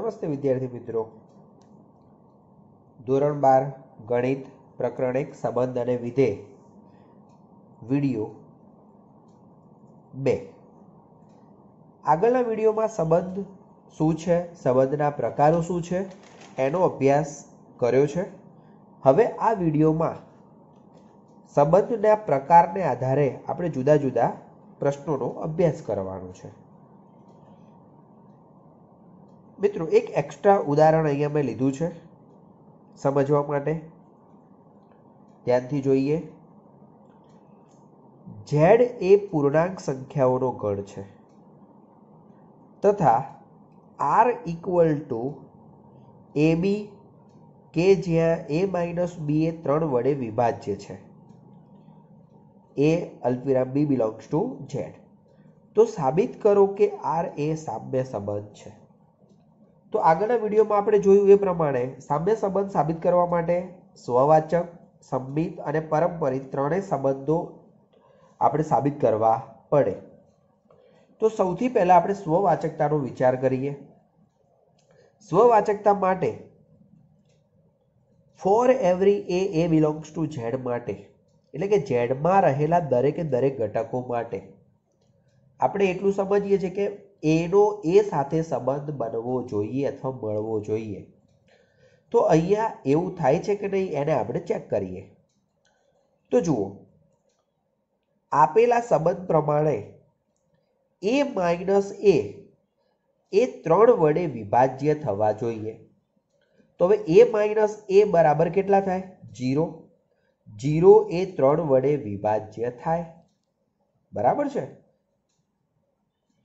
નમસ્તે વિદ્યાર્થી મિત્રો ધોરણ બાર ગણિત પ્રકરણ એક સંબંધ અને વિધે વિડીયો બે આગળના વિડીયોમાં સંબંધ શું છે સંબંધના પ્રકારો શું છે એનો અભ્યાસ કર્યો છે હવે આ વિડીયોમાં સંબંધના પ્રકારને આધારે આપણે જુદા જુદા પ્રશ્નોનો અભ્યાસ કરવાનો છે મિત્રો એક એક્સ્ટ્રા ઉદાહરણ અહીંયા મેં લીધું છે સમજવા માટે ધ્યાનથી જોઈએ ઝેડ એ પૂર્ણાંક સંખ્યાઓનો ગણ છે તથા R equal to A B કે જ્યાં એ માઇનસ બી એ ત્રણ વડે વિભાજ્ય છે એ અલ્પિરામ બી બિલોંગ્સ ટુ ઝેડ તો સાબિત કરો કે આર એ સામ્ય સંબંધ છે તો આગળના વિડીયોમાં આપણે જોયું એ પ્રમાણે સામ્ય સંબંધ સાબિત કરવા માટે સ્વવાચક સંમિત અને પરંપરિત ત્રણેય સંબંધો આપણે સાબિત કરવા પડે તો સૌથી પહેલાં આપણે સ્વવાચકતાનો વિચાર કરીએ સ્વવાચકતા માટે for every A A belongs to Z માટે એટલે કે ઝેડમાં રહેલા દરેકે દરેક ઘટકો માટે આપણે એટલું સમજીએ છીએ કે એનો એ સાથે સંબંધ બનવો જોઈએ અથવા મળવો જોઈએ તો અહીંયા એવું થાય છે કે નહીં એને આપણે ચેક કરીએ તો જુઓ આપેલા સંબંધ પ્રમાણે એ માઇનસ એ એ ત્રણ વડે વિભાજ્ય થવા જોઈએ તો હવે એ માઇનસ એ બરાબર કેટલા થાય જીરો જીરો એ ત્રણ વડે વિભાજ્ય થાય બરાબર છે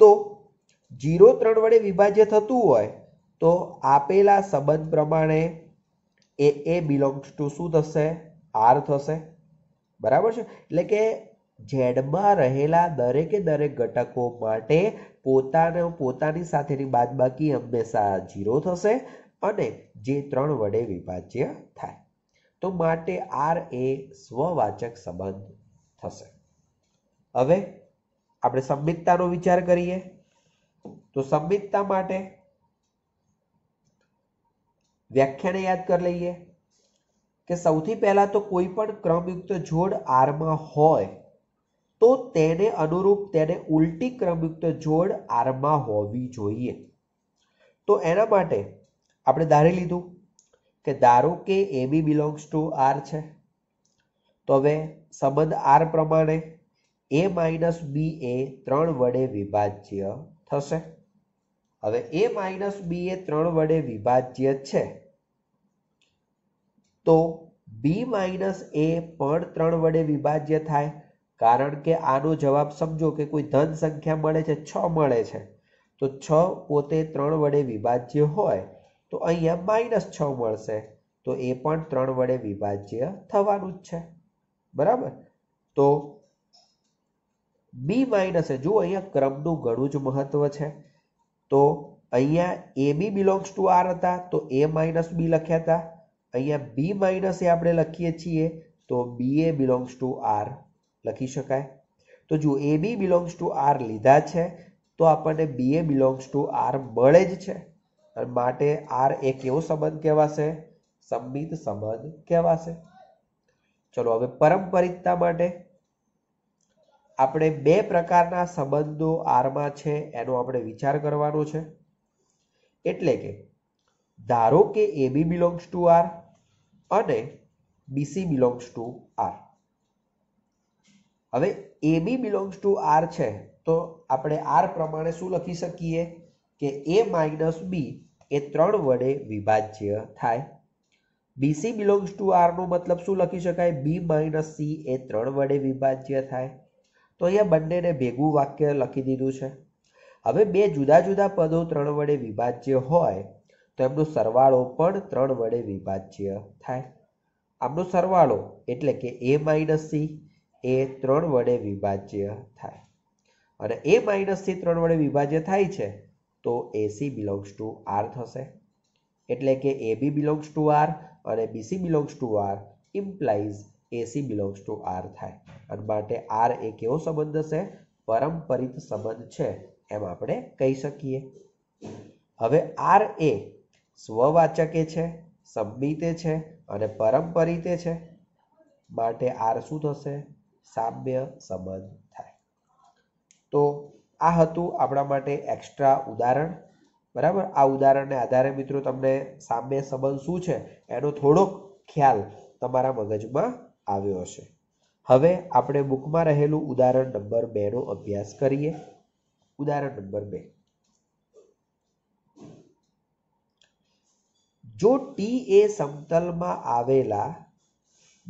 તો જીરો ત્રણ વડે વિભાજ્ય થતું હોય તો આપેલા સંબંધ પ્રમાણે એ એ બિલોંગ્સ ટુ શું થશે આર થશે બરાબર છે એટલે કે ઝેડમાં રહેલા દરેકે દરેક ઘટકો માટે પોતાને પોતાની સાથેની બાદબાકી હંમેશા જીરો થશે અને જે ત્રણ વડે વિભાજ્ય થાય તો માટે આર એ સ્વવાચક સંબંધ થશે હવે આપણે સંમિતતાનો વિચાર કરીએ તો સંબિતતા માટે વ્યાખ્યાને યાદ કરી લઈએ કે સૌથી પહેલાં તો કોઈ પણ ક્રમયુક્ત જોડ આરમાં હોય તો તેને અનુરૂપ તેને ઉલટી ક્રમયુક્ત જોડ આરમાં હોવી જોઈએ તો એના માટે આપણે ધારી લીધું કે ધારો કે AB B belongs to R છે તો હવે સંબંધ આર પ્રમાણે એ માઇનસ બી એ ત્રણ વડે વિભાજ્ય થશે હવે એ માઇનસ બી એ ત્રણ વડે વિભાજ્ય છે તો બી માઇનસ એ પણ ત્રણ વડે વિભાજ્ય થાય કારણ કે આનો જવાબ સમજો કે કોઈ ધન સંખ્યા મળે છે છ મળે છે તો છ પોતે ત્રણ વડે વિભાજ્ય હોય તો અહીંયા માઇનસ છ મળશે તો એ પણ ત્રણ વડે વિભાજ્ય થવાનું જ છે બરાબર તો બી માઇનસ જુઓ અહીંયા ક્રમનું ઘણું જ મહત્વ છે તો અહીંયા A B belongs to R હતા તો એ માઇનસ બી લખ્યા હતા અહીંયા બી માઇનસ એ આપણે લખીએ છીએ તો B A belongs to R લખી શકાય તો જો A B belongs to R લીધા છે તો આપણને B A belongs to R મળે જ છે માટે આર એ કેવો સંબંધ કહેવાશે સંમિત સંબંધ કહેવાશે ચલો હવે પરંપરિતતા માટે આપણે બે પ્રકારના સંબંધો આરમાં છે એનો આપણે વિચાર કરવાનો છે એટલે કે ધારો કે એબી બિલોંગ્સ ટુ આર અને બીસી બિલોંગ્સ ટુ આર હવે એબી બિલોંગ્સ ટુ આર છે તો આપણે આર પ્રમાણે શું લખી શકીએ કે એ માઇનસ બી એ ત્રણ વડે વિભાજ્ય થાય બીસી બિલોંગ્સ ટુ આરનો મતલબ શું લખી શકાય બી માઇનસ સી એ ત્રણ વડે વિભાજ્ય થાય તો અહીંયા બંનેને ભેગું વાક્ય લખી દીધું છે હવે બે જુદા જુદા પદો ત્રણ વડે વિભાજ્ય હોય તો એમનો સરવાળો પણ ત્રણ વડે વિભાજ્ય થાય આમનો સરવાળો એટલે કે એ માઇનસ સી એ ત્રણ વડે વિભાજ્ય થાય અને એ માઇનસ સી ત્રણ વડે વિભાજ્ય થાય છે તો એસી બિલોંગ્સ ટુ આર થશે એટલે કે A B belongs to R અને BC belongs to R implies AC belongs to R થાય અને માટે આર એ કેવો સંબંધ હશે પરંપરિત સંબંધ છે એમ આપણે કહી શકીએ હવે આર એ સ્વવાચકે છે સંમિતે છે અને પરંપરિતે છે માટે આર શું થશે સામ્ય સંબંધ થાય તો આ હતું આપણા માટે એક્સ્ટ્રા ઉદાહરણ બરાબર આ ઉદાહરણને આધારે મિત્રો તમને સામ્ય સંબંધ શું છે એનો થોડોક ખ્યાલ તમારા મગજમાં આવ્યો છે હવે આપણે બુકમાં રહેલું ઉદાહરણ નંબર બેનો અભ્યાસ કરીએ ઉદાહરણ નંબર બે જો ટી એ સમતલમાં આવેલા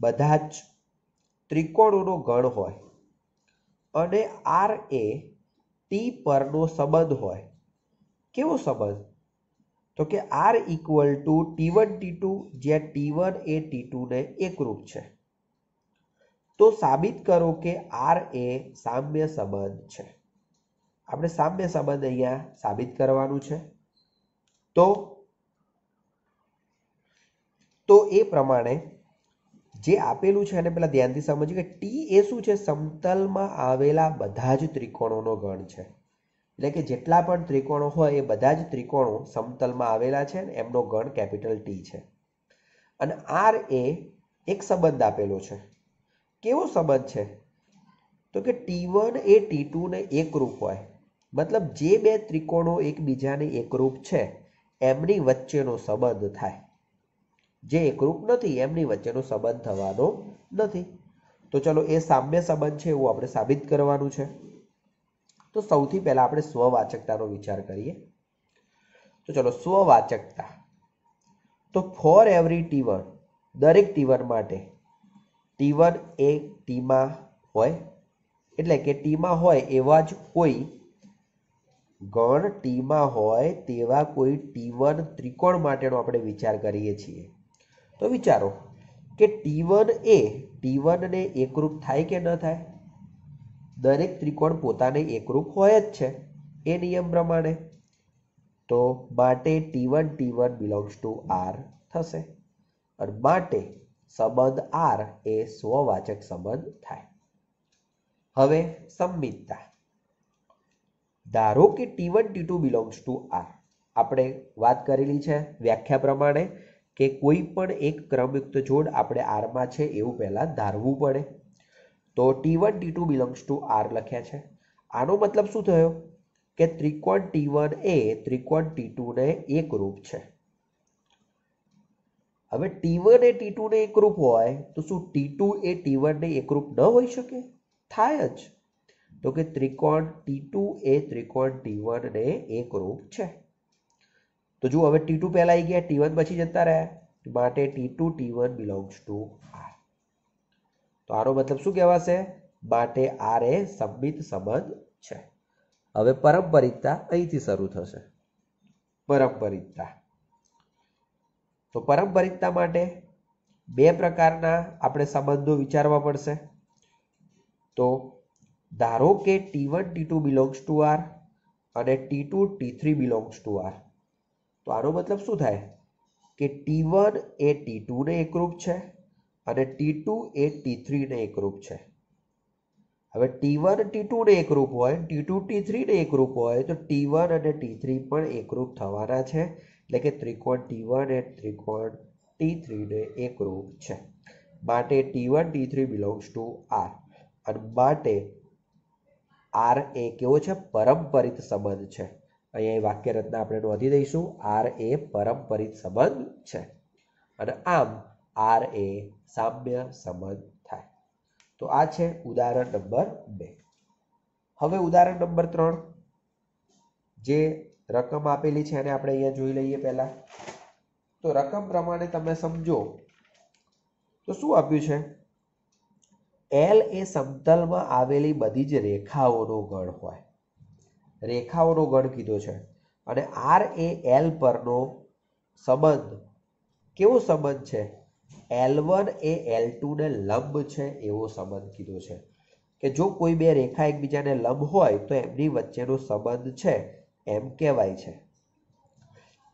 બધા જ ત્રિકોણોનો ગણ હોય અને આર એ ટી પરનો સંબંધ હોય કેવો સંબંધ તો કે R equal to T one T two જ્યાં ટી વન એ ટી ટુને એકરૂપ છે તો સાબિત કરો કે આર એ સામ્ય સંબંધ છે આપણે સામ્ય સંબંધ અહીંયા સાબિત કરવાનું છે તો તો એ પ્રમાણે જે આપેલું છે એને પહેલાં ધ્યાનથી સમજીએ કે ટી એ શું છે સમતલમાં આવેલા બધા જ ત્રિકોણોનો ગણ છે એટલે કે જેટલા પણ ત્રિકોણો હોય એ બધા જ ત્રિકોણો સમતલમાં આવેલા છે ને એમનો ગણ કેપિટલ ટી છે અને આર એ એક સંબંધ આપેલો છે કેવો સંબંધ છે તો કે ટી વન એ ટી ટુને એકરૂપ હોય મતલબ જે બે ત્રિકોણો એકબીજાને એકરૂપ છે એમની વચ્ચેનો સંબંધ થાય જે એકરૂપ નથી એમની વચ્ચેનો સંબંધ થવાનો નથી તો ચલો એ સામ્ય સંબંધ છે એવું આપણે સાબિત કરવાનું છે તો સૌથી પહેલાં આપણે સ્વવાચકતાનો વિચાર કરીએ તો ચલો સ્વવાચકતા તો ફોર એવરી ટીવન દરેક ટીવન માટે ટી વન એ ટીમાં હોય એટલે કે ટીમાં હોય એવા જ કોઈ ગણ ટીમાં હોય તેવા કોઈ ટી વન ત્રિકોણ માટેનો આપણે વિચાર કરીએ છીએ તો વિચારો કે ટી વન એ ટી વનને એકરૂપ થાય કે ન થાય દરેક ત્રિકોણ પોતાને એકરૂપ હોય જ છે એ નિયમ પ્રમાણે તો માટે T one T one belongs to R થશે અને માટે સંબંધ આર એ સ્વવાચક સંબંધ થાય હવે સંમિતતા ધારો કે T one T two belongs to R આપણે વાત કરેલી છે વ્યાખ્યા પ્રમાણે કે કોઈ પણ એક ક્રમયુક્ત જોડ આપણે આરમાં છે એવું પહેલાં ધારવું પડે તો T one T two belongs to R લખ્યા છે આનો મતલબ શું થયો કે ત્રિકોણ ટી વન એ ત્રિકોણ ટી ટુને એકરૂપ છે હવે ટી વન એ ટી ટુને એકરૂપ હોય તો શું ટી ટુ એ ટી વનને એકરૂપ ન હોઈ શકે થાય જ તો કે ત્રિકોણ ટી ટુ એ ત્રિકોણ ટી વનને એકરૂપ છે તો જુઓ હવે ટી ટુ પહેલાં આવી ગયા ટી વન પછી જતા રહ્યા માટે T two T one belongs to R તો આનો મતલબ શું કહેવાશે માટે આર એ સંબિત સંબંધ છે હવે પરંપરિકતા અહીંથી શરૂ થશે પરંપરિતતા તો પરંપરિકતા માટે બે પ્રકારના આપણે સંબંધો વિચારવા પડશે તો ધારો કે T one T two belongs to R અને T two T three belongs to R તો આનો મતલબ શું થાય કે ટી વન એ ટી ટુને એકરૂપ છે અને ટી ટુ એ ટી થ્રીને એકરૂપ છે હવે ટી વન ટી ટુને એકરૂપ હોય ટી ટુ ટી થ્રીને એકરૂપ હોય તો ટી વન અને ટી થ્રી પણ એકરૂપ થવાના છે એટલે કે ત્રિકોણ ટી વન એન્ડ ત્રિકોણ ટી થ્રીને એકરૂપ છે માટે T one T three belongs to R અને માટે આર એ કેવો છે પરંપરિત સંબંધ છે અહીંયા એ વાક્ય રચના આપણે નોંધી દઈશું આર એ પરંપરિત સંબંધ છે અને આમ આર એ સામ્ય સંબંધ થાય તો આ છે ઉદાહરણ નંબર બે હવે ઉદાહરણ નંબર ત્રણ જે રકમ આપેલી છે અને આપણે અહીંયા જોઈ લઈએ પહેલાં તો રકમ પ્રમાણે તમે સમજો તો શું આપ્યું છે એલ એ સમતલમાં આવેલી બધી જ રેખાઓનો ગણ હોય રેખાઓનો ગણ કીધો છે અને આર એ એલ પરનો સંબંધ કેવો સંબંધ છે એલ વન એ એલ ટુને લંબ છે એવો સંબંધ કીધો છે કે જો કોઈ બે રેખા એકબીજાને લંબ હોય તો એમની વચ્ચેનો સંબંધ છે એમ કહેવાય છે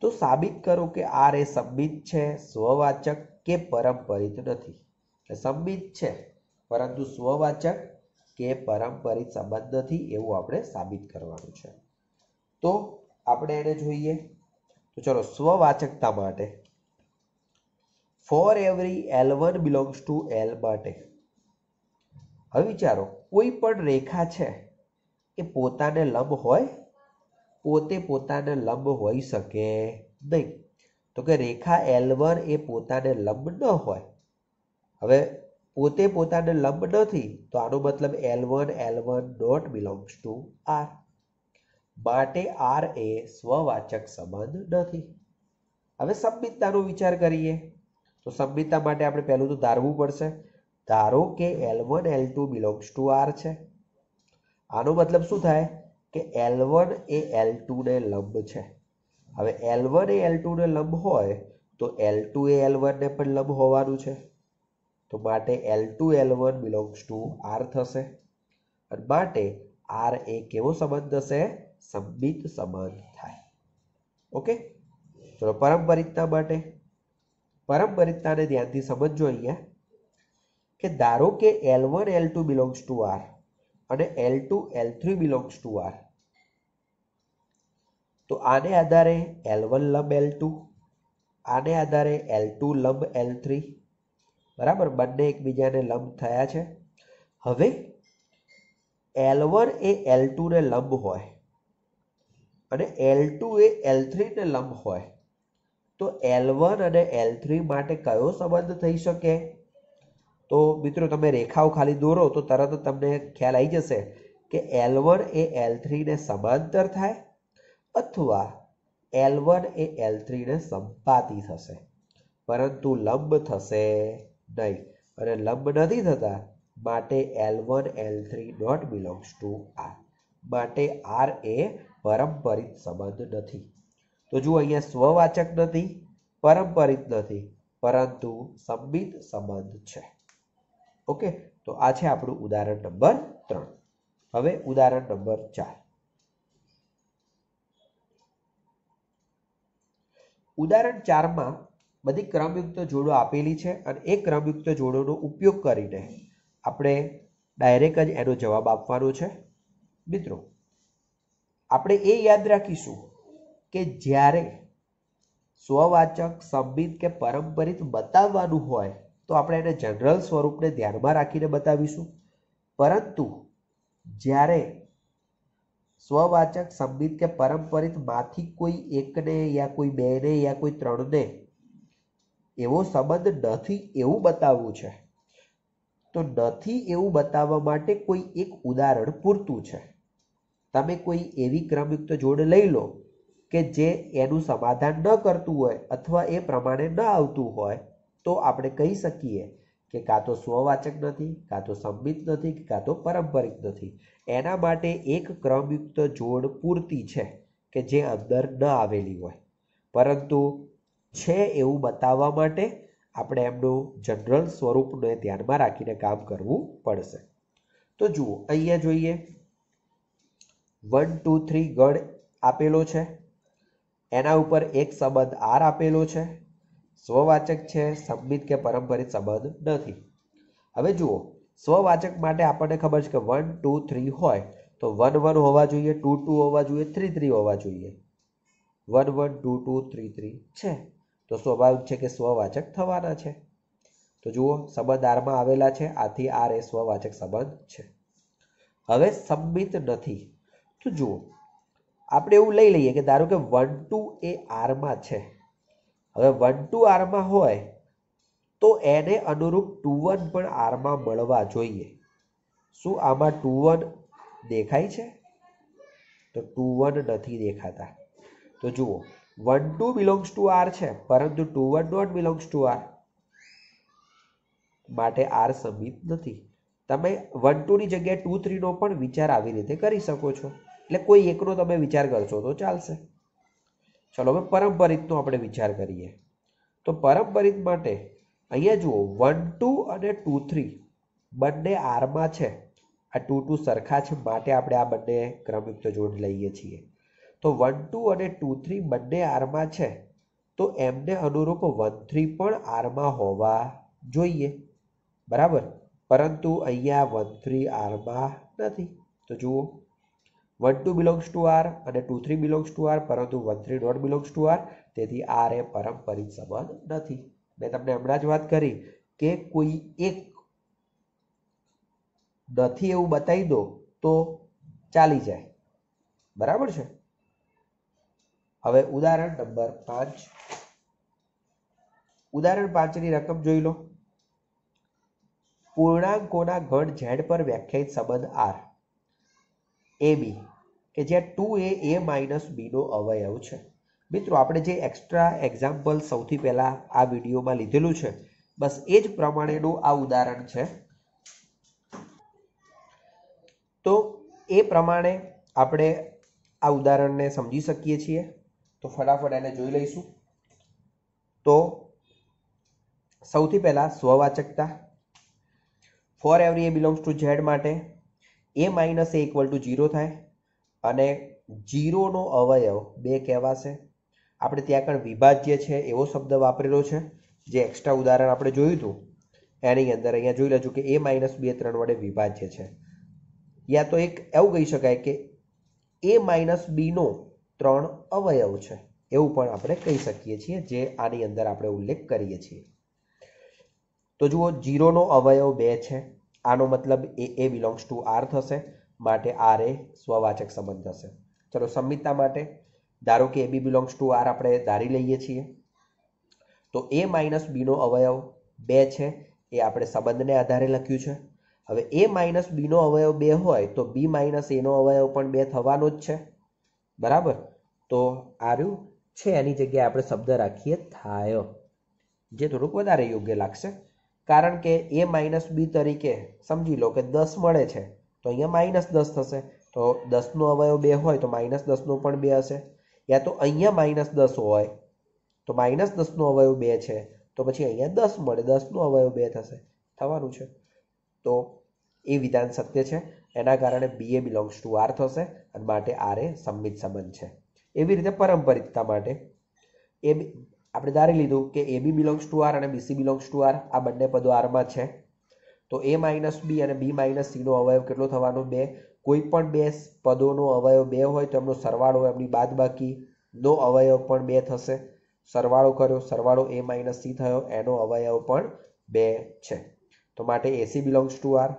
તો સાબિત કરો કે આર એ સંબિત છે સ્વવાચક કે પરંપરિત નથી સંબિત છે પરંતુ સ્વવાચક કે પરંપરિત સંબંધ નથી એવું આપણે સાબિત કરવાનું છે તો આપણે એને જોઈએ તો ચલો સ્વવાચકતા માટે for every L one belongs to L માટે હવે વિચારો કોઈ પણ રેખા છે એ પોતાને લંબ હોય પોતે પોતાને લંબ હોઈ શકે નહીં તો કે રેખા એલ વન એ પોતાને લંબ ન હોય હવે પોતે પોતાને લંબ નથી તો આનો મતલબ L one L one dot belongs to R માટે આર એ સ્વવાચક સંબંધ નથી હવે સંબિતતાનો વિચાર કરીએ તો સંબિતતા માટે આપણે પહેલું તો ધારવું પડશે ધારો કે L one L two belongs to R છે આનો મતલબ શું થાય કે એલ વન એ એલ ટુને લંબ છે હવે એલ વન એ એલ ટુ ને લંબ હોય તો એલ ટુ એ એલ વનને પણ લંબ હોવાનું છે તો માટે L two L one belongs to R થશે અને માટે આર એ કેવો સંબંધ થશે સંબિત સંબંધ થાય ઓકે ચલો પરંપરિતતા માટે પરંપરિતતાને ધ્યાનથી સમજજો અહીંયા કે ધારો કે L one L two belongs to R અને L two L three belongs to R તો આને આધારે એલ વન લંબ એલ ટુ આને આધારે એલ ટુ લંબ એલ થ્રી બરાબર બંને એકબીજાને લંબ થયા છે હવે એલ એ એલ ટુને લંબ હોય અને એલ ટુ એ એલ ને લંબ હોય તો એલ વન અને એલ થ્રી માટે કયો સંબંધ થઈ શકે તો મિત્રો તમે રેખાઓ ખાલી દોરો તો તરત તમને ખ્યાલ આવી જશે કે એલ વન એ એલ થ્રીને સમાંતર થાય અથવા એલ વન એ એલ થ્રીને સંપાતી થશે પરંતુ લંબ થશે નહીં અને લંબ નથી થતા માટે L one L three not belongs to R માટે આર એ પરંપરિત સંબંધ નથી તો જુઓ અહીંયા સ્વવાચક નથી પરંપરિત નથી પરંતુ સંબિત સંબંધ છે ઓકે તો આ છે આપણું ઉદાહરણ નંબર ત્રણ હવે ઉદાહરણ નંબર ચાર ઉદાહરણ ચારમાં બધી ક્રમયુક્ત જોડો આપેલી છે અને એ ક્રમયુક્ત જોડોનો ઉપયોગ કરીને આપણે ડાયરેક્ટ જ એનો જવાબ આપવાનો છે મિત્રો આપણે એ યાદ રાખીશું કે જ્યારે સ્વવાચક સંબિત કે પરંપરિત બતાવવાનું હોય તો આપણે એને જનરલ સ્વરૂપને ધ્યાનમાં રાખીને બતાવીશું પરંતુ જ્યારે સ્વવાચક સંબિત કે પરંપરિત માંથી કોઈ એકને યા કોઈ બેને યા કોઈ ત્રણને એવો સંબંધ નથી એવું બતાવવું છે તો નથી એવું બતાવવા માટે કોઈ એક ઉદાહરણ પૂરતું છે તમે કોઈ એવી ક્રમયુક્ત જોડ લઈ લો કે જે એનું સમાધાન ન કરતું હોય અથવા એ પ્રમાણે ન આવતું હોય તો આપણે કહી શકીએ કે કાં તો સ્વવાચક નથી કાં તો સંબિત નથી કે કાં તો પારંપરિક નથી એના માટે એક ક્રમયુક્ત જોડ પૂરતી છે કે જે અંદર ન આવેલી હોય પરંતુ છે એવું બતાવવા માટે આપણે એમનું જનરલ સ્વરૂપને ધ્યાનમાં રાખીને કામ કરવું પડશે તો જુઓ અહીંયા જોઈએ વન ટુ થ્રી ગણ આપેલો છે એના ઉપર એક સંબંધ આર આપેલો છે સ્વવાચક છે સંબિત કે પરંપરિત સંબંધ નથી હવે જુઓ સ્વવાચક માટે આપણને ખબર છે કે વન ટુ થ્રી હોય તો વન વન હોવા જોઈએ ટુ ટુ હોવા જોઈએ થ્રી થ્રી હોવા જોઈએ one one two two three three છે તો સ્વાભાવિક છે કે સ્વવાચક થવાના છે તો જુઓ સંબંધ આરમાં આવેલા છે આથી આર એ સ્વવાચક સંબંધ છે હવે સંમિત નથી તો જુઓ આપણે એવું લઈ લઈએ કે ધારો કે વન ટુ એ આરમાં છે હવે વન ટુ આરમાં હોય તો એને અનુરૂપ ટુ વન પણ આરમાં મળવા જોઈએ શું આમાં ટુ વન દેખાય છે તો ટુ વન નથી દેખાતા તો જુઓ one two belongs to R છે પરંતુ two one not belongs to R માટે આર સમિત નથી તમે વન ટુની જગ્યાએ ટુ થ્રીનો પણ વિચાર આવી રીતે કરી શકો છો એટલે કોઈ એકનો તમે વિચાર કરશો તો ચાલશે ચલો હવે પરંપરિતનો આપણે વિચાર કરીએ તો પરંપરિત માટે અહીંયા જુઓ વન ટુ અને ટુ થ્રી બંને આરમાં છે આ ટુ ટુ સરખા છે માટે આપણે આ બંને ક્રમયુક્ત જોડ લઈએ છીએ તો વન ટુ અને ટુ થ્રી બંને આરમાં છે તો એમને અનુરૂપ વન થ્રી પણ આરમાં હોવા જોઈએ બરાબર પરંતુ અહીંયા વન થ્રી આરમાં નથી તો જુઓ one two belongs to R અને two three belongs to R પરંતુ one three not belongs to R તેથી આર એ પરંપરિત સંબંધ નથી મેં તમને હમણાં જ વાત કરી કે કોઈ એક નથી એવું બતાવી દો તો ચાલી જાય બરાબર છે હવે ઉદાહરણ નંબર પાંચ ઉદાહરણ પાંચની રકમ જોઈ લો પૂર્ણાંકોના ઘણ ઝેડ પર વ્યાખ્યાયિત સંબંધ આર એ બી કે જ્યાં ટુ એ એ માઇનસ બીનો અવયવ છે મિત્રો આપણે જે એક્સ્ટ્રા એક્ઝામ્પલ સૌથી પહેલાં આ વિડીયોમાં લીધેલું છે બસ એ જ પ્રમાણેનું આ ઉદાહરણ છે તો એ પ્રમાણે આપણે આ ઉદાહરણને સમજી શકીએ છીએ તો ફટાફટ એને જોઈ લઈશું તો સૌથી પહેલાં સ્વવાચકતા for every A belongs to Z માટે A minus A equal to zero થાય અને જીરોનો અવયવ બે કહેવાશે આપણે ત્યાં આગળ વિભાજ્ય છે એવો શબ્દ વાપરેલો છે જે એક્સ્ટ્રા ઉદાહરણ આપણે જોયું હતું એની અંદર અહીંયા જોઈ લેજો કે એ માઇનસ બે ત્રણ વડે વિભાજ્ય છે યા તો એક એવું કહી શકાય કે એ માઇનસ બીનો ત્રણ અવયવ છે એવું પણ આપણે કહી શકીએ છીએ જે આની અંદર આપણે ઉલ્લેખ કરીએ છીએ તો જુઓ જીરોનો અવયવ બે છે આનો મતલબ એ એ બિલોંગ્સ ટુ આર થશે માટે આર એ સ્વવાચક સંબંધ થશે ચલો સંમિતા માટે ધારો કે A B belongs to R આપણે ધારી લઈએ છીએ તો એ માઇનસ બીનો અવયવ બે છે એ આપણે સંબંધને આધારે લખ્યું છે હવે એ માઇનસ બીનો અવયવ બે હોય તો બી માઇનસ એનો અવયવ પણ બે થવાનો જ છે બરાબર તો આર્યું છે એની જગ્યાએ આપણે શબ્દ રાખીએ થાય જે થોડુંક વધારે યોગ્ય લાગશે કારણ કે એ માઇનસ બી તરીકે સમજી લો કે દસ મળે છે તો અહીંયા માઇનસ દસ થશે તો દસનો અવયવ બે હોય તો માઇનસ દસનો પણ બે હશે યા તો અહીંયા માઇનસ દસ હોય તો માઇનસ દસનો અવયવ બે છે તો પછી અહીંયા દસ મળે દસનો અવયવ બે થશે થવાનું છે તો એ વિધાન સત્ય છે એના કારણે B A belongs to R થશે અને માટે આર એ સંમિત સંબંધ છે એવી રીતે પરંપરિતતા માટે એ આપણે ધારી લીધું કે A B belongs to R અને બીસી બિલોંગ્સ ટુ આર આ બંને પદો આરમાં છે તો એ માઇનસ બી અને બી માઇનસ સીનો અવયવ કેટલો થવાનો બે કોઈ પણ બે પદોનો અવયવ બે હોય તો એમનો સરવાળો એમની બાદબાકીનો અવયવ પણ બે થશે સરવાળો કર્યો સરવાળો એ માઇનસ સી થયો એનો અવયવ પણ બે છે તો માટે એસી બિલોંગ્સ ટુ આર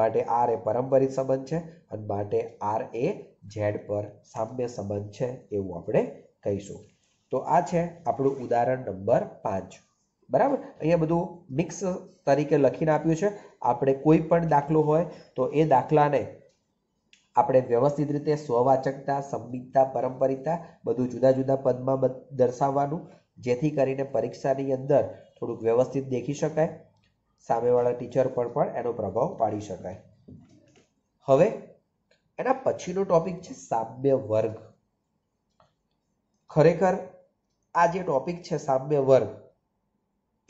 માટે આર એ પરંપરિત સંબંધ છે અને માટે આર એ ઝેડ પર સામ્ય સંબંધ છે એવું આપણે કહીશું તો આ છે આપણું ઉદાહરણ નંબર પાંચ બરાબર અહીંયા બધું મિક્સ તરીકે લખીને આપ્યું છે આપણે કોઈ પણ દાખલો હોય તો એ દાખલાને આપણે વ્યવસ્થિત રીતે સ્વવાચકતા સંબિતતા પરંપરિતા બધું જુદા જુદા પદમાં દર્શાવવાનું જેથી કરીને પરીક્ષાની અંદર થોડુંક વ્યવસ્થિત દેખી શકાય સામેવાળા ટીચર પર પણ એનો પ્રભાવ પાડી શકાય હવે એના પછીનો ટોપિક છે સામ્ય વર્ગ ખરેખર આ જે ટોપિક છે સામ્ય વર્ગ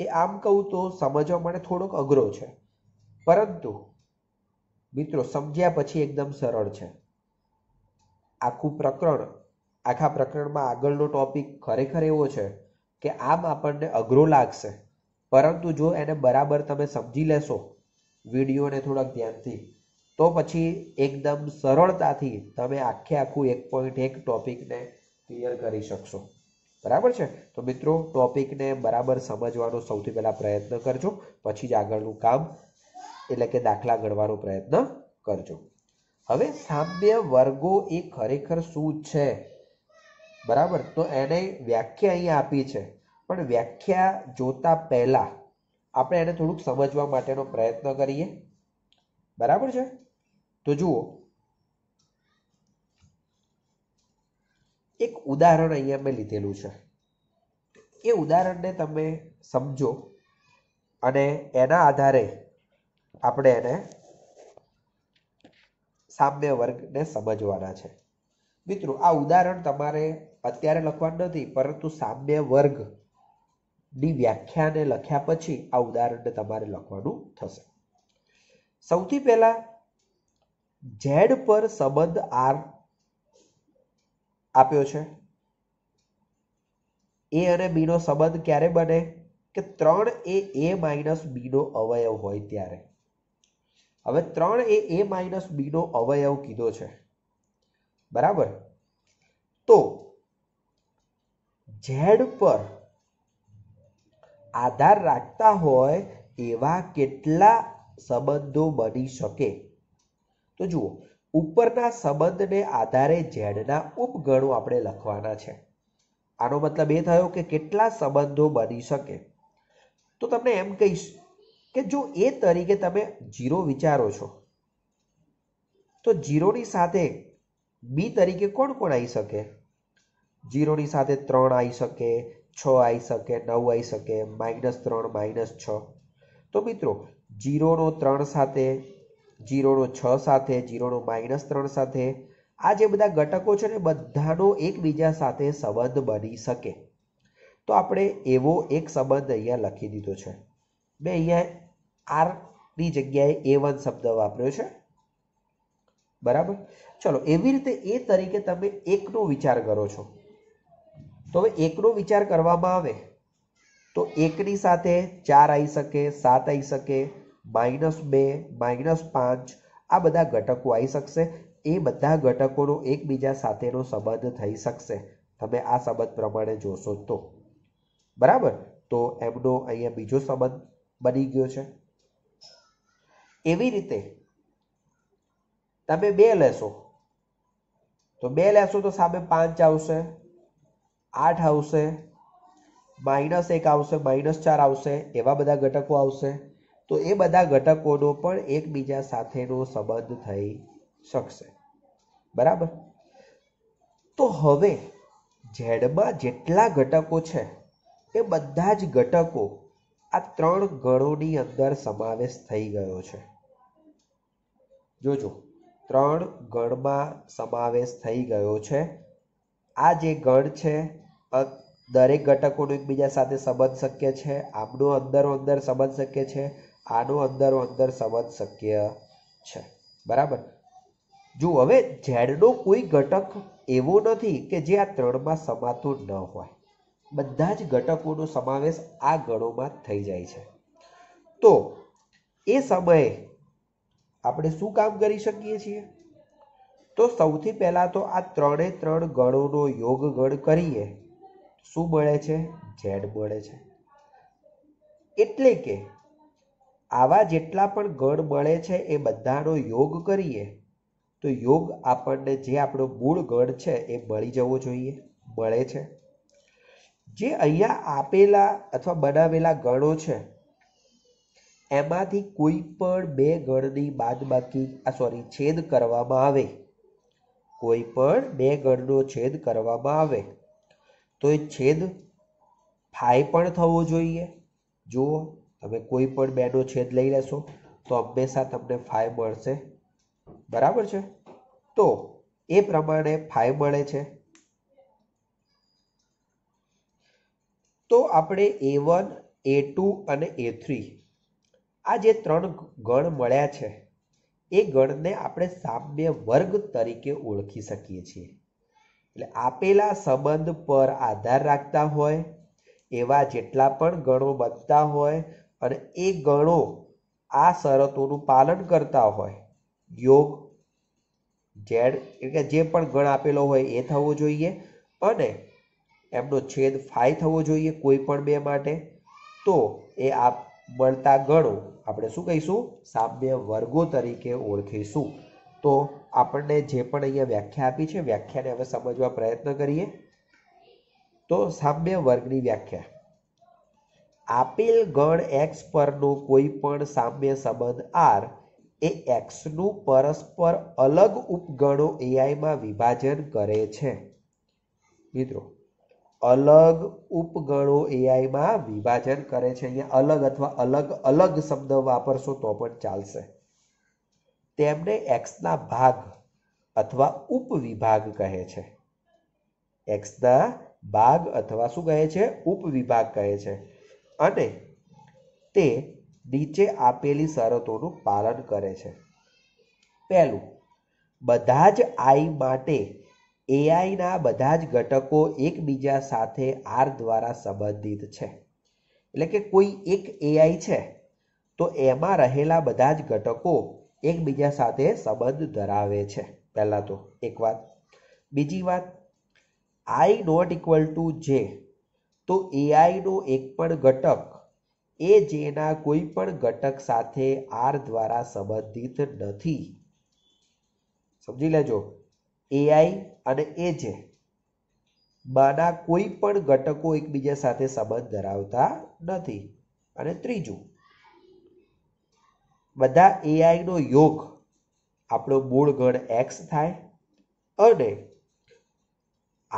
એ આમ કહું તો સમજવા માટે થોડોક અઘરો છે પરંતુ મિત્રો સમજ્યા પછી એકદમ સરળ છે આખું પ્રકરણ આખા પ્રકરણમાં આગળનો ટોપિક ખરેખર એવો છે કે આમ આપણને અઘરો લાગશે પરંતુ જો એને બરાબર તમે સમજી લેશો વિડીયોને થોડાક ધ્યાનથી તો પછી એકદમ સરળતાથી તમે આખે આખું એક પોઈન્ટ એક ટોપિકને ક્લિયર કરી શકશો બરાબર છે તો મિત્રો ટોપિકને બરાબર સમજવાનો સૌથી પહેલાં પ્રયત્ન કરજો પછી જ આગળનું કામ એટલે કે દાખલા ગણવાનો પ્રયત્ન કરજો હવે સામ્ય વર્ગો એ ખરેખર શું છે બરાબર તો એને વ્યાખ્યા અહીંયા આપી છે પણ વ્યાખ્યા જોતા પહેલાં આપણે એને થોડુંક સમજવા માટેનો પ્રયત્ન કરીએ બરાબર છે તો જુઓ એક ઉદાહરણ અહીંયા મેં લીધેલું છે એ ઉદાહરણને તમે સમજો અને એના આધારે આપણે એને સામ્ય વર્ગને સમજવાના છે મિત્રો આ ઉદાહરણ તમારે અત્યારે લખવાનું નથી પરંતુ સામ્ય વર્ગની વ્યાખ્યાને લખ્યા પછી આ ઉદાહરણને તમારે લખવાનું થશે સૌથી પહેલાં ઝેડ પર સંબંધ આર આપ્યો છે એ અને બીનો સંબંધ ક્યારે બને કે ત્રણ એ એ માઇનસ બીનો અવયવ હોય ત્યારે હવે ત્રણ એ એ માઇનસ બીનો અવયવ કીધો છે બરાબર તો ઝેડ પર આધાર રાખતા હોય એવા કેટલા સંબંધો બની શકે તો જુઓ ઉપરના સંબંધને આધારે ઝેડના ઉપગણો આપણે લખવાના છે આનો મતલબ એ થયો કે કેટલા સંબંધો બની શકે તો તમને એમ કહીશ કે જો એ તરીકે તમે જીરો વિચારો છો તો જીરોની સાથે બી તરીકે કોણ કોણ આવી શકે જીરોની સાથે ત્રણ આવી શકે છ આવી શકે નવ આવી શકે માઇનસ ત્રણ માઇનસ છ તો મિત્રો જીરોનો ત્રણ સાથે જીરોનો છ સાથે જીરોનો માઇનસ ત્રણ સાથે આ જે બધા ઘટકો છે ને બધાનો એકબીજા સાથે સંબંધ બની શકે તો આપણે એવો એક સંબંધ અહીંયા લખી દીધો છે મેં અહીંયા આરની જગ્યાએ એ વન શબ્દ વાપર્યો છે બરાબર ચલો એવી રીતે એ તરીકે તમે એકનો વિચાર કરો છો તો હવે એકનો વિચાર કરવામાં આવે તો એકની સાથે ચાર આવી શકે સાત આવી શકે માઇનસ બે માઇનસ પાંચ આ બધા ઘટકો આવી શકશે એ બધા ઘટકોનો એકબીજા સાથેનો સંબંધ થઈ શકશે તમે આ સંબંધ પ્રમાણે જોશો તો બરાબર તો એમનો અહીંયા બીજો સંબંધ બની ગયો છે એવી રીતે તમે બે લેશો તો બે લેશો તો સામે પાંચ આવશે આઠ આવશે માઇનસ એક આવશે માઇનસ ચાર આવશે એવા બધા ઘટકો આવશે તો એ બધા ઘટકોનો પણ એકબીજા સાથેનો સંબંધ થઈ શકશે બરાબર તો હવે ઝેડમાં જેટલા ઘટકો છે એ બધા જ ઘટકો આ ત્રણ ગણોની અંદર સમાવેશ થઈ ગયો છે જોજો ત્રણ ગણમાં સમાવેશ થઈ ગયો છે આ જે ગણ છે દરેક ઘટકોનો એકબીજા સાથે સંબંધ શક્ય છે આમનો અંદરો અંદર સંબંધ શક્ય છે આનો અંદરો અંદર સંબંધ શક્ય છે બરાબર જો હવે ઝેડનો કોઈ ઘટક એવો નથી કે જે આ ત્રણમાં સમાતો ન હોય બધા જ ઘટકોનો સમાવેશ આ ગણોમાં થઈ જાય છે તો એ સમયે આપણે શું કામ કરી શકીએ છીએ તો સૌથી પહેલાં તો આ ત્રણે ત્રણ ગણોનો યોગ ગણ કરીએ શું મળે છે ઝેડ મળે છે એટલે કે આવા જેટલા પણ ગણ મળે છે એ બધાનો યોગ કરીએ તો યોગ આપણને જે આપણો મૂળ ગણ છે એ મળી જવો જોઈએ મળે છે જે અહીંયા આપેલા અથવા બનાવેલા ગણો છે એમાંથી કોઈ પણ બે ગણની બાદબાકી આ સોરી છેદ કરવામાં આવે કોઈ પણ બે ગણનો છેદ કરવામાં આવે તો એ છેદ ફાય પણ થવો જોઈએ જુઓ તમે કોઈ પણ બેનો છેદ લઈ લેશો તો હંમેશા તમને ફાઈ મળશે બરાબર છે તો એ પ્રમાણે ફાઈ મળે છે તો આપણે એ વન એ ટુ અને એ થ્રી આ જે ત્રણ ગણ મળ્યા છે એ ગણને આપણે સામ્ય વર્ગ તરીકે ઓળખી શકીએ છીએ એટલે આપેલા સંબંધ પર આધાર રાખતા હોય એવા જેટલા પણ ગણો બનતા હોય અને એ ગણો આ શરતોનું પાલન કરતા હોય યોગ જેડ એટલે જે પણ ગણ આપેલો હોય એ થવો જોઈએ અને એમનો છેદ ફાઈ થવો જોઈએ કોઈ પણ બે માટે તો એ આ મળતા ગણો આપણે શું કહીશું સામ્ય વર્ગો તરીકે ઓળખીશું તો આપણને જે પણ અહીંયા વ્યાખ્યા આપી છે વ્યાખ્યાને હવે સમજવા પ્રયત્ન કરીએ તો સામ્ય વર્ગની વ્યાખ્યા આપેલ ગણ એક્સ પરનો પણ સામ્ય સંબંધ આર એ એક્સનું પરસ્પર અલગ ઉપગણો એઆઈમાં વિભાજન કરે છે મિત્રો અલગ ઉપગણો એઆઈમાં વિભાજન કરે છે અહીંયા અલગ અથવા અલગ અલગ શબ્દ વાપરશો તો પણ ચાલશે તેમને એક્સના ભાગ અથવા ઉપવિભાગ કહે છે એક્સના ભાગ અથવા શું કહે છે ઉપવિભાગ કહે છે અને તે નીચે આપેલી શરતોનું પાલન કરે છે પહેલું બધા જ આઈ માટે એઆઈના બધા જ ઘટકો એકબીજા સાથે આર દ્વારા સંબંધિત છે એટલે કે કોઈ એક એઆઈ છે તો એમાં રહેલા બધા જ ઘટકો એકબીજા સાથે સંબંધ ધરાવે છે પહેલાં તો એક વાત બીજી વાત આઈ નોટ ઇક્વલ ટુ જે તો એઆઈનો એક પણ ઘટક એ જેના કોઈ પણ ઘટક સાથે આર દ્વારા સંબંધિત નથી સમજી લેજો એઆઈ અને એ જે બાના કોઈ પણ ઘટકો એકબીજા સાથે સંબંધ ધરાવતા નથી અને ત્રીજું બધા એઆઈનો યોગ આપણો મૂળ ગણ એક્સ થાય અને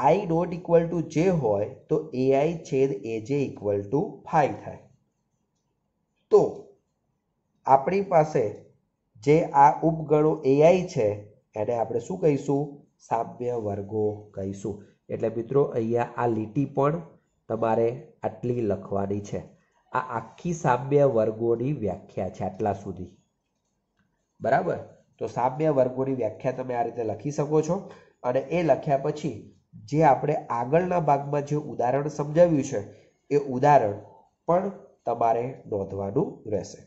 આઈ ડોટ ઇક્વલ ટુ જે હોય તો એઆઈ છેદ એ જે ઇક્વલ ટુ ફાઈવ થાય તો આપણી પાસે જે આ ઉપગણો એઆઈ છે એને આપણે શું કહીશું સામ્ય વર્ગો કહીશું એટલે મિત્રો અહીંયા આ લીટી પણ તમારે આટલી લખવાની છે આ આખી સામ્ય વર્ગોની વ્યાખ્યા છે આટલા સુધી બરાબર તો સામ્ય વર્ગોની વ્યાખ્યા તમે આ રીતે લખી શકો છો અને એ લખ્યા પછી જે આપણે આગળના ભાગમાં જે ઉદાહરણ સમજાવ્યું છે એ ઉદાહરણ પણ તમારે નોંધવાનું રહેશે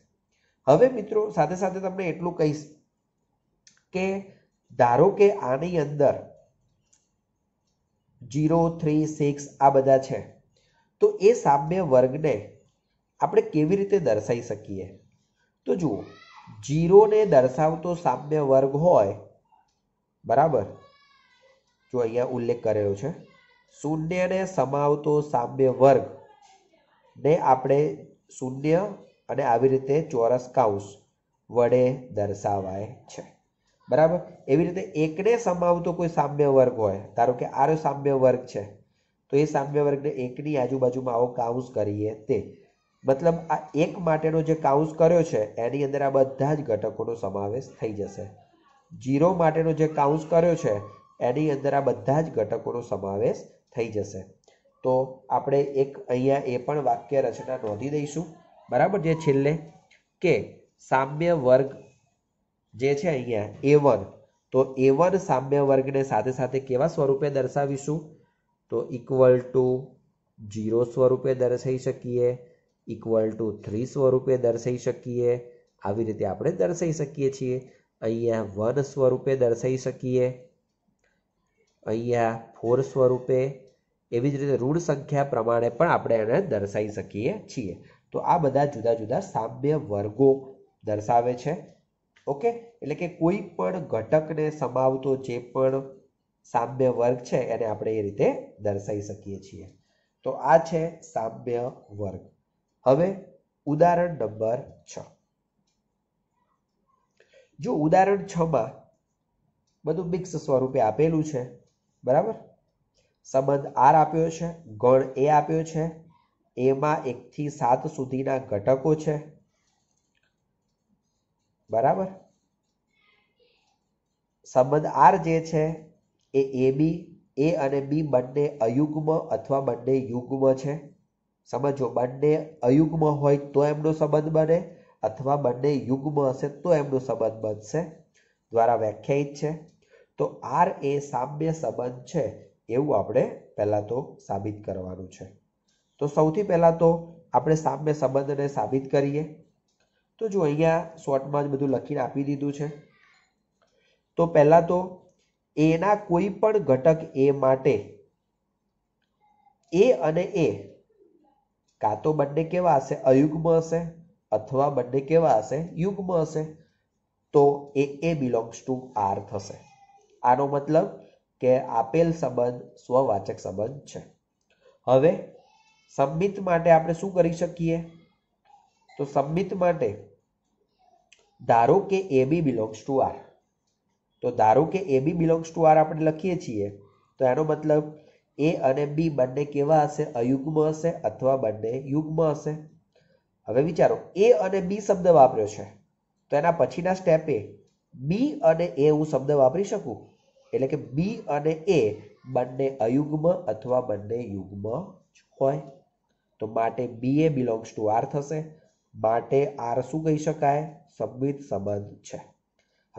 હવે મિત્રો સાથે સાથે તમને એટલું કહીશ કે ધારો કે આની અંદર જીરો થ્રી સિક્સ આ બધા છે તો એ સામ્ય વર્ગને આપણે કેવી રીતે દર્શાવી શકીએ તો જુઓ જીરોને દર્શાવતો સામ્ય વર્ગ હોય બરાબર જો અહીંયા ઉલ્લેખ કરેલો છે શૂન્યને સમાવતો સામ્ય વર્ગ ને આપણે શૂન્ય અને આવી રીતે ચોરસ કાઉસ વડે દર્શાવાય છે બરાબર એવી રીતે એકને સમાવતો કોઈ સામ્ય વર્ગ હોય ધારો કે આરો સામ્ય વર્ગ છે તો એ સામ્ય વર્ગને એકની આજુબાજુમાં આવો કાઉસ કરીએ તે મતલબ આ એક માટેનો જે કાઉસ કર્યો છે એની અંદર આ બધા જ ઘટકોનો સમાવેશ થઈ જશે જીરો માટેનો જે કાઉસ કર્યો છે એની અંદર આ બધા જ ઘટકોનો સમાવેશ થઈ જશે તો આપણે એક અહીંયા એ પણ વાક્ય રચના નોંધી દઈશું બરાબર જે છેલ્લે કે સામ્ય વર્ગ જે છે અહીંયા એ વન તો એ વન સામ્ય વર્ગને સાથે સાથે કેવા સ્વરૂપે દર્શાવીશું તો ઇક્વલ ટુ જીરો સ્વરૂપે દર્શાવી શકીએ ઇક્વલ ટુ થ્રી સ્વરૂપે દર્શાવી શકીએ આવી રીતે આપણે દર્શાવી શકીએ છીએ અહીંયા વન સ્વરૂપે દર્શાવી શકીએ અહીંયા ફોર સ્વરૂપે એવી જ રીતે ઋણ સંખ્યા પ્રમાણે પણ આપણે એને દર્શાવી શકીએ છીએ તો આ બધા જુદા જુદા સામ્ય વર્ગો દર્શાવે છે ઓકે એટલે કે કોઈ પણ ઘટકને સમાવતો જે પણ સામ્ય વર્ગ છે એને આપણે એ રીતે દર્શાવી શકીએ છીએ તો આ છે સામ્ય વર્ગ હવે ઉદાહરણ નંબર છ જો ઉદાહરણ છમાં બધું મિક્સ સ્વરૂપે આપેલું છે બરાબર સંબંધ આર આપ્યો છે ગણ એ આપ્યો છે એમાં એકથી સાત સુધીના ઘટકો છે બરાબર સંબંધ આર જે છે એ એ બી એ અને બી બંને અયુગ્મ અથવા બંને યુગ્મ છે સમજો બંને અયુગ્મ હોય તો એમનો સંબંધ બને અથવા બંને યુગ્મ હશે તો એમનો સંબંધ બનશે દ્વારા વ્યાખ્યાયિત છે તો આર એ સામ્ય સંબંધ છે એવું આપણે પહેલાં તો સાબિત કરવાનું છે તો સૌથી પહેલાં તો આપણે સામ્ય સંબંધને સાબિત કરીએ તો જો અહીંયા શોર્ટમાં જ બધું લખીને આપી દીધું છે તો પહેલાં તો એના કોઈ પણ ઘટક એ માટે એ અને એ કાં તો બંને કેવા હશે અયુગ્મ હશે અથવા બંને કેવા હશે યુગ્મ હશે તો એ એ બિલોંગ્સ ટુ આર થશે આનો મતલબ કે આપેલ સંબંધ સ્વવાચક સંબંધ છે હવે સંમિત માટે આપણે શું કરી શકીએ તો સંમિત માટે ધારો કે A B belongs to R તો ધારો કે A B belongs to R આપણે લખીએ છીએ તો એનો મતલબ એ અને બી બંને કેવા હશે અયુગ્મ હશે અથવા બંને યુગ્મ હશે હવે વિચારો એ અને બી શબ્દ વાપર્યો છે તો એના પછીના સ્ટેપે બી અને એ હું શબ્દ વાપરી શકું એટલે કે બી અને એ બંને અયુગ્મ અથવા બંને યુગ્મ હોય તો માટે B A belongs to R થશે માટે આર શું કહી શકાય સંમિત સંબંધ છે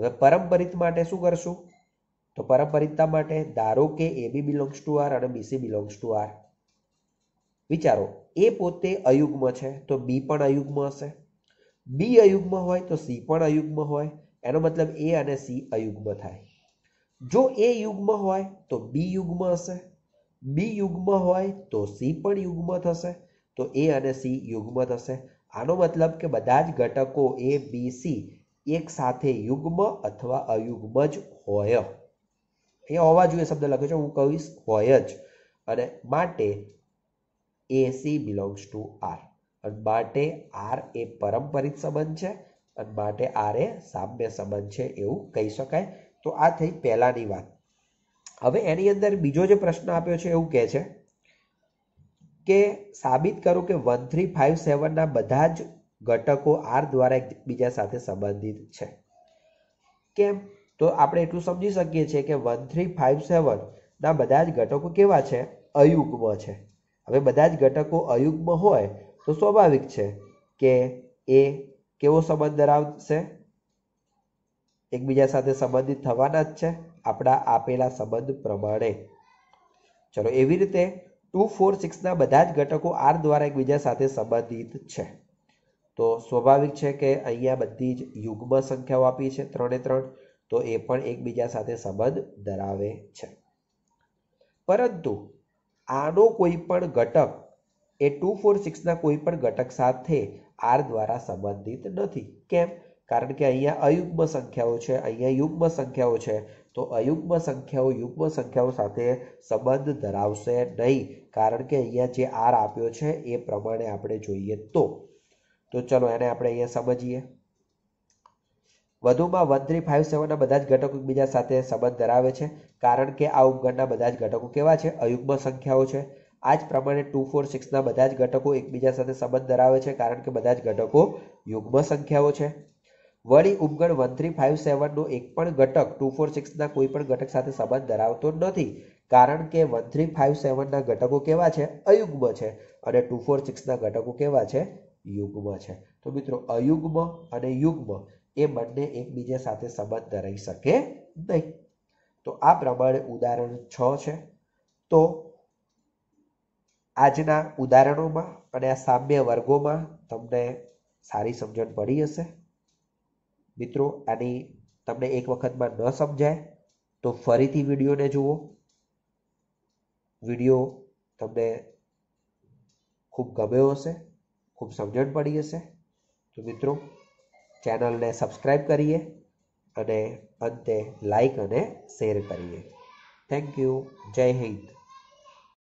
હવે પરંપરિત માટે શું કરશું તો પરંપરિતતા માટે ધારો કે A B belongs to R અને બીસી બિલોંગ્સ ટુ આર વિચારો એ પોતે અયુગ્મ છે તો બી પણ અયુગ્મ હશે બી અયુગ્મ હોય તો સી પણ અયુગ્મ હોય એનો મતલબ એ અને સી અયુગ્મ થાય જો એ યુગ્મ હોય તો બી યુગ્મ હશે બી યુગ્મ હોય તો સી પણ યુગ્મ થશે તો એ અને સી યુગ્મ થશે આનો મતલબ કે બધા જ ઘટકો એ બી સી એક સાથે યુગ્મ અથવા અયુગ્મ જ હોય એ હોવા જોઈએ શબ્દ લખ્યો છે હું કહીશ હોય જ અને માટે A C belongs to R અને માટે આર એ પરંપરિત સંબંધ છે અને માટે આર એ સામ્ય સંબંધ છે એવું કહી શકાય તો આ થઈ પહેલાંની વાત હવે એની અંદર બીજો જે પ્રશ્ન આપ્યો છે એવું કહે છે કે સાબિત કરો કે વન થ્રી ફાઇવ સેવનના બધા જ ઘટકો આર દ્વારા એકબીજા સાથે સંબંધિત છે કેમ તો આપણે એટલું સમજી શકીએ છીએ કે વન થ્રી ફાઇવ સેવનના બધા જ ઘટકો કેવા છે અયુગ્મ છે હવે બધા જ ઘટકો અયુગ્મ હોય તો સ્વાભાવિક છે કે એ કેવો સંબંધ ધરાવશે એકબીજા સાથે સંબંધિત થવાના જ છે આપણા આપેલા સંબંધ પ્રમાણે ચલો એવી રીતે ટુ ફોર સિક્સના બધા જ ઘટકો આર દ્વારા એકબીજા સાથે સંબંધિત છે તો સ્વાભાવિક છે કે અહીંયા બધી જ યુગ્મ સંખ્યાઓ આપી છે ત્રણે ત્રણ તો એ પણ એકબીજા સાથે સંબંધ ધરાવે છે પરંતુ આનો કોઈ પણ ઘટક એ ટુ ફોર સિક્સના કોઈ પણ ઘટક સાથે આર દ્વારા સંબંધિત નથી કેમ કારણ કે અહીંયા અયુગ્મ સંખ્યાઓ છે અહીંયા યુગ્મ સંખ્યાઓ છે તો અયુગ્મ સંખ્યાઓ યુગ્મ સંખ્યાઓ સાથે સંબંધ ધરાવશે નહીં કારણ કે અહીંયા જે આર આપ્યો છે એ પ્રમાણે આપણે જોઈએ તો તો ચલો એને આપણે અહીંયા સમજીએ વધુમાં વન થ્રી ફાઇવ સેવનના બધા જ ઘટકો એકબીજા સાથે સંબંધ ધરાવે છે કારણ કે આ ઉપગણના બધા જ ઘટકો કેવા છે અયુગ્મ સંખ્યાઓ છે આ જ પ્રમાણે ટુ ફોર સિક્સના બધા જ ઘટકો એકબીજા સાથે સંબંધ ધરાવે છે કારણ કે બધા જ ઘટકો યુગ્મ સંખ્યાઓ છે વળી ઉપગણ વન થ્રી ફાઇવ સેવનનો એક પણ ઘટક ટુ ફોર સિક્સના કોઈ પણ ઘટક સાથે સંબંધ ધરાવતો નથી કારણ કે વન થ્રી ફાઇવ સેવનના ઘટકો કેવા છે અયુગ્મ છે અને ટુ ફોર સિક્સના ઘટકો કેવા છે યુગ્મ છે તો મિત્રો અયુગ્મ અને યુગ્મ એ બંને એકબીજા સાથે સંબંધ ધરાવી શકે નહીં તો આ પ્રમાણે ઉદાહરણ છ છે તો આજના ઉદાહરણોમાં અને આ સામ્ય વર્ગોમાં તમને સારી સમજણ પડી હશે મિત્રો આની તમને એક વખતમાં ન સમજાય તો ફરીથી વિડીયોને જુઓ વિડીયો તમને ખૂબ ગમ્યો હશે ખૂબ સમજણ પડી હશે તો મિત્રો ચેનલને સબસ્ક્રાઈબ કરીએ અને અંતે લાઈક અને શેર કરીએ થેન્ક યુ જય હિન્દ